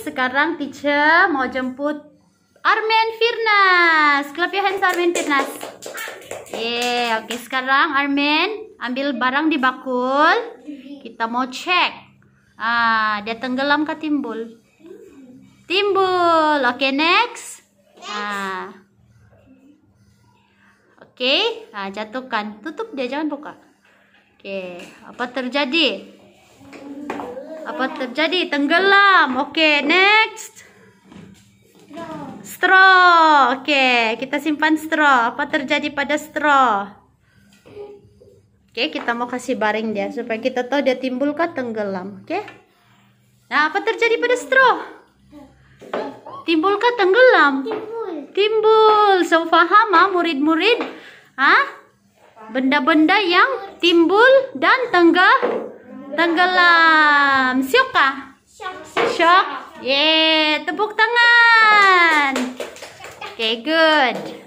sekarang teacher mau jemput Armen Firnas. Clap your hands Armen Firnas. Yeah, oke okay. sekarang Armen ambil barang di bakul. Kita mau cek. Ah, dia tenggelam ke timbul. Timbul. Oke, okay, next. Ah. Oke, okay. ah jatuhkan. Tutup dia jangan buka. Oke, okay. apa terjadi? Apa terjadi? Tenggelam. Oke, okay, next. Straw. Oke, okay, kita simpan straw. Apa terjadi pada straw? Oke, okay, kita mau kasih baring dia supaya kita tahu dia timbul kah tenggelam. Oke. Okay? Nah, apa terjadi pada straw? Timbul kah tenggelam? Timbul. Timbul. So faham ah, murid-murid? Hah? Benda-benda yang timbul dan tenggelam Tenggelam. Syok kah? Syok. ye tepuk tangan. Oke, okay, good.